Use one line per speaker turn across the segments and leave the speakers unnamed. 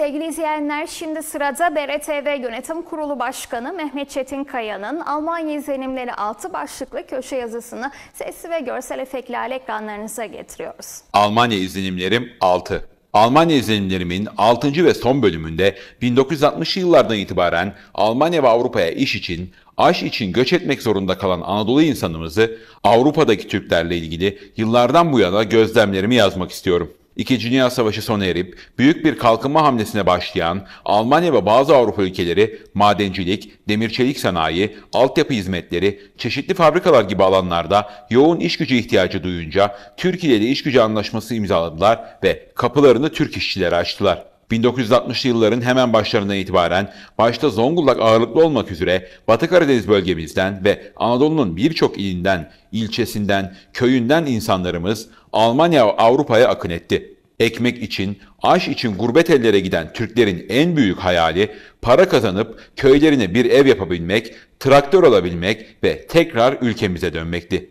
Sevgili izleyenler şimdi sırada BRTV Yönetim Kurulu Başkanı Mehmet Çetin Kaya'nın Almanya izlenimleri altı başlıklı köşe yazısını sesli ve görsel efektlerle ekranlarınıza getiriyoruz. Almanya izlenimlerim 6. Almanya izlenimlerimin 6. ve son bölümünde 1960'lı yıllardan itibaren Almanya ve Avrupa'ya iş için, aş için göç etmek zorunda kalan Anadolu insanımızı Avrupa'daki Türklerle ilgili yıllardan bu yana gözlemlerimi yazmak istiyorum. İkinci Dünya Savaşı sona erip büyük bir kalkınma hamlesine başlayan Almanya ve bazı Avrupa ülkeleri madencilik, demir-çelik sanayi, altyapı hizmetleri, çeşitli fabrikalar gibi alanlarda yoğun iş gücü ihtiyacı duyunca Türkiye ile iş gücü anlaşması imzaladılar ve kapılarını Türk işçilere açtılar. 1960'lı yılların hemen başlarından itibaren başta Zonguldak ağırlıklı olmak üzere Batı Karadeniz bölgemizden ve Anadolu'nun birçok ilinden, ilçesinden, köyünden insanlarımız Almanya ve Avrupa'ya akın etti. Ekmek için, aş için gurbet ellere giden Türklerin en büyük hayali para kazanıp köylerine bir ev yapabilmek, traktör alabilmek ve tekrar ülkemize dönmekti.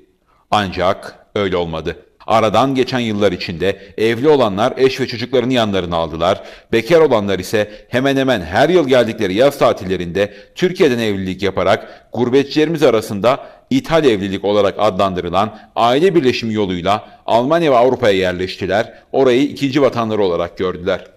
Ancak öyle olmadı. Aradan geçen yıllar içinde evli olanlar eş ve çocuklarını yanlarına aldılar. Bekar olanlar ise hemen hemen her yıl geldikleri yaz tatillerinde Türkiye'den evlilik yaparak gurbetçilerimiz arasında İthal evlilik olarak adlandırılan aile birleşimi yoluyla Almanya ve Avrupa'ya yerleştiler. Orayı ikinci vatanları olarak gördüler.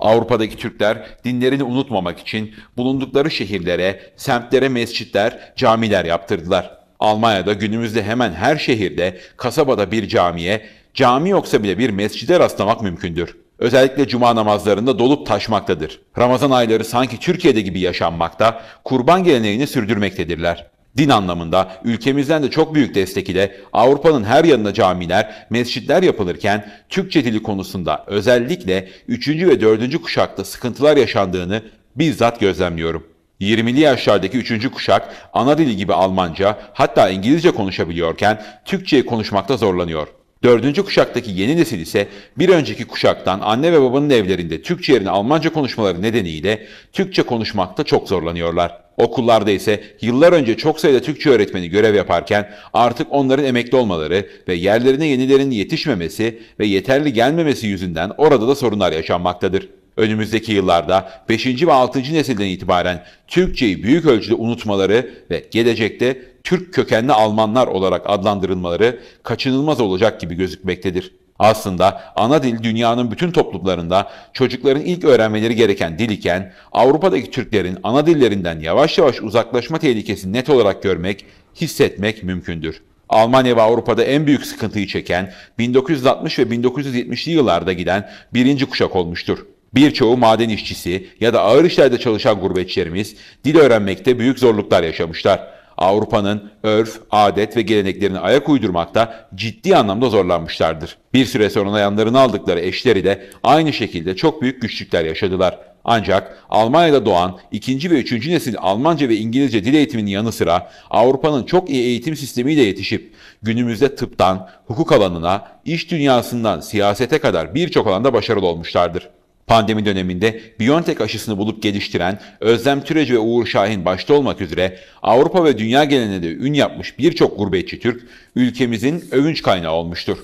Avrupa'daki Türkler dinlerini unutmamak için bulundukları şehirlere, semtlere mescitler, camiler yaptırdılar. Almanya'da günümüzde hemen her şehirde, kasabada bir camiye, cami yoksa bile bir mescide rastlamak mümkündür. Özellikle cuma namazlarında dolup taşmaktadır. Ramazan ayları sanki Türkiye'de gibi yaşanmakta, kurban geleneğini sürdürmektedirler. Din anlamında ülkemizden de çok büyük destek ile Avrupa'nın her yanına camiler, mescitler yapılırken Türkçe dili konusunda özellikle 3. ve 4. kuşakta sıkıntılar yaşandığını bizzat gözlemliyorum. 20'li yaşlardaki 3. kuşak ana dili gibi Almanca hatta İngilizce konuşabiliyorken Türkçe'yi konuşmakta zorlanıyor. Dördüncü kuşaktaki yeni nesil ise bir önceki kuşaktan anne ve babanın evlerinde Türkçe yerine Almanca konuşmaları nedeniyle Türkçe konuşmakta çok zorlanıyorlar. Okullarda ise yıllar önce çok sayıda Türkçe öğretmeni görev yaparken artık onların emekli olmaları ve yerlerine yenilerinin yetişmemesi ve yeterli gelmemesi yüzünden orada da sorunlar yaşanmaktadır. Önümüzdeki yıllarda 5. ve 6. nesilden itibaren Türkçeyi büyük ölçüde unutmaları ve gelecekte Türk kökenli Almanlar olarak adlandırılmaları kaçınılmaz olacak gibi gözükmektedir. Aslında ana dil dünyanın bütün toplumlarında çocukların ilk öğrenmeleri gereken dil iken Avrupa'daki Türklerin ana dillerinden yavaş yavaş uzaklaşma tehlikesini net olarak görmek, hissetmek mümkündür. Almanya ve Avrupa'da en büyük sıkıntıyı çeken 1960 ve 1970'li yıllarda giden birinci kuşak olmuştur. Birçoğu maden işçisi ya da ağır işlerde çalışan gurbetçilerimiz dil öğrenmekte büyük zorluklar yaşamışlar. Avrupa'nın örf, adet ve geleneklerini ayak uydurmakta ciddi anlamda zorlanmışlardır. Bir süre sonra yanlarına aldıkları eşleri de aynı şekilde çok büyük güçlükler yaşadılar. Ancak Almanya'da doğan ikinci ve üçüncü nesil Almanca ve İngilizce dil eğitiminin yanı sıra Avrupa'nın çok iyi eğitim sistemiyle yetişip günümüzde tıptan, hukuk alanına, iş dünyasından siyasete kadar birçok alanda başarılı olmuşlardır. Pandemi döneminde Biontech aşısını bulup geliştiren Özlem Türeci ve Uğur Şahin başta olmak üzere Avrupa ve dünya de ün yapmış birçok gurbetçi Türk ülkemizin övünç kaynağı olmuştur.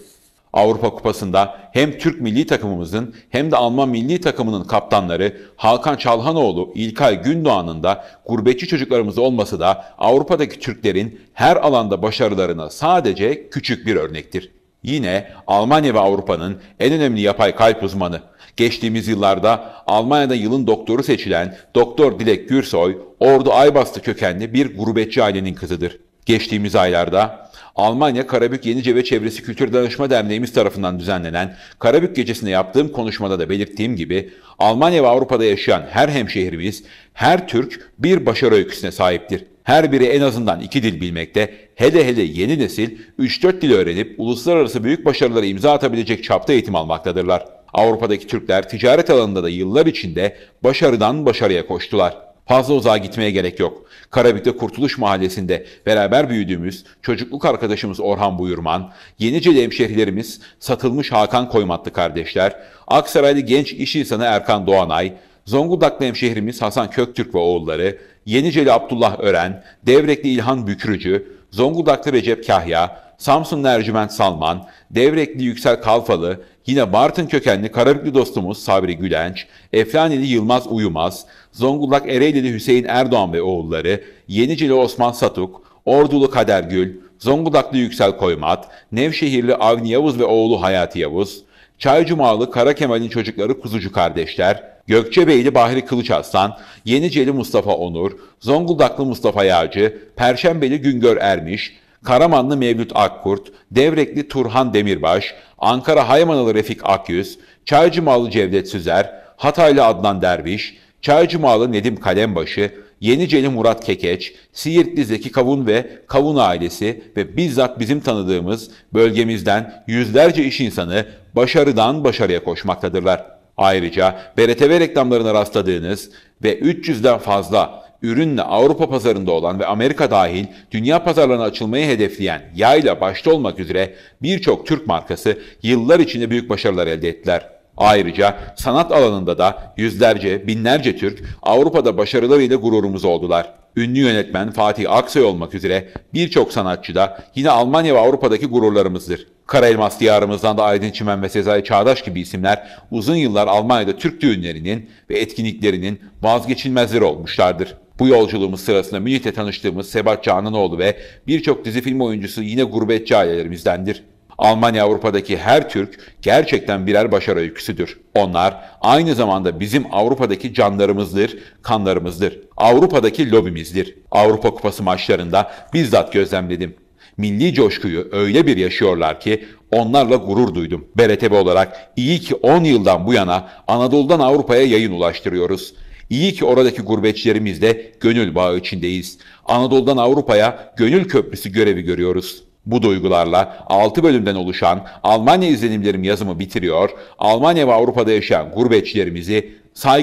Avrupa Kupası'nda hem Türk milli takımımızın hem de Alman milli takımının kaptanları Hakan Çalhanoğlu, İlkay Gündoğan'ın da gurbetçi çocuklarımız olması da Avrupa'daki Türklerin her alanda başarılarına sadece küçük bir örnektir. Yine Almanya ve Avrupa'nın en önemli yapay kalp uzmanı. Geçtiğimiz yıllarda Almanya'da yılın doktoru seçilen Doktor Dilek Gürsoy, Ordu Aybastı kökenli bir gurbetçi ailenin kızıdır. Geçtiğimiz aylarda Almanya Karabük Yenice ve Çevresi Kültür Danışma Derneğimiz tarafından düzenlenen Karabük Gecesi'nde yaptığım konuşmada da belirttiğim gibi Almanya ve Avrupa'da yaşayan her hemşehrimiz, her Türk bir başarı öyküsüne sahiptir. Her biri en azından iki dil bilmekte, hele hele yeni nesil 3-4 dil öğrenip uluslararası büyük başarılara imza atabilecek çapta eğitim almaktadırlar. Avrupa'daki Türkler ticaret alanında da yıllar içinde başarıdan başarıya koştular. Fazla uzağa gitmeye gerek yok. Karabük'te Kurtuluş Mahallesi'nde beraber büyüdüğümüz çocukluk arkadaşımız Orhan Buyurman, Yeniceli hemşehrilerimiz satılmış Hakan Koymatlı kardeşler, Aksaraylı genç iş insanı Erkan Doğanay, Zonguldaklı hemşehrimiz Hasan Köktürk ve oğulları, Yeniceli Abdullah Ören, Devrekli İlhan Bükürücü, Zonguldaklı Recep Kahya, Samsunlu Ercüment Salman, Devrekli Yüksel Kalfalı, Yine Bartın kökenli Karabüklü dostumuz Sabri Gülenç, Efraneli Yılmaz Uyumaz, Zonguldak Ereğlili Hüseyin Erdoğan ve oğulları, Yenicili Osman Satuk, Ordulu Kader Gül, Zonguldaklı Yüksel Koymat, Nevşehirli Avni Yavuz ve oğlu Hayati Yavuz, Çaycumalı Kara Kemal'in çocukları Kuzucu kardeşler, Gökçebeyli Bahri Kılıç Aslan, Yeniceli Mustafa Onur, Zonguldaklı Mustafa Yağcı, Perşembeli Güngör Ermiş, Karamanlı Mevlüt Akkurt, Devrekli Turhan Demirbaş, Ankara Haymanalı Refik Akyüz, Çaycımalı Cevdet Süzer, Hataylı Adnan Derviş, Çaycımalı Nedim Kalembaşı, Yeniceli Murat Kekeç, Siirtli Zeki Kavun ve Kavun ailesi ve bizzat bizim tanıdığımız bölgemizden yüzlerce iş insanı başarıdan başarıya koşmaktadırlar. Ayrıca BRTV reklamlarına rastladığınız ve 300'den fazla ürünle Avrupa pazarında olan ve Amerika dahil dünya pazarlarına açılmayı hedefleyen Yayla başta olmak üzere birçok Türk markası yıllar içinde büyük başarılar elde ettiler. Ayrıca sanat alanında da yüzlerce, binlerce Türk Avrupa'da başarılarıyla gururumuz oldular. Ünlü yönetmen Fatih Aksoy olmak üzere birçok sanatçı da yine Almanya ve Avrupa'daki gururlarımızdır. Kara Elmas diyarımızdan da Aydın Çimen ve Sezai Çağdaş gibi isimler uzun yıllar Almanya'da Türk düğünlerinin ve etkinliklerinin vazgeçilmezleri olmuşlardır. Bu yolculuğumuz sırasında Münih'te tanıştığımız Sebat Cananoğlu ve birçok dizi film oyuncusu yine gurbetçi ailelerimizdendir. Almanya Avrupa'daki her Türk gerçekten birer başarı öyküsüdür. Onlar aynı zamanda bizim Avrupa'daki canlarımızdır, kanlarımızdır. Avrupa'daki lobimizdir. Avrupa Kupası maçlarında bizzat gözlemledim. Milli coşkuyu öyle bir yaşıyorlar ki onlarla gurur duydum. BRTB olarak iyi ki 10 yıldan bu yana Anadolu'dan Avrupa'ya yayın ulaştırıyoruz. İyi ki oradaki gurbetçilerimizle gönül bağı içindeyiz. Anadolu'dan Avrupa'ya gönül köprüsü görevi görüyoruz. Bu duygularla 6 bölümden oluşan Almanya izlenimlerim yazımı bitiriyor, Almanya ve Avrupa'da yaşayan gurbetçilerimizi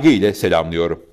ile selamlıyorum.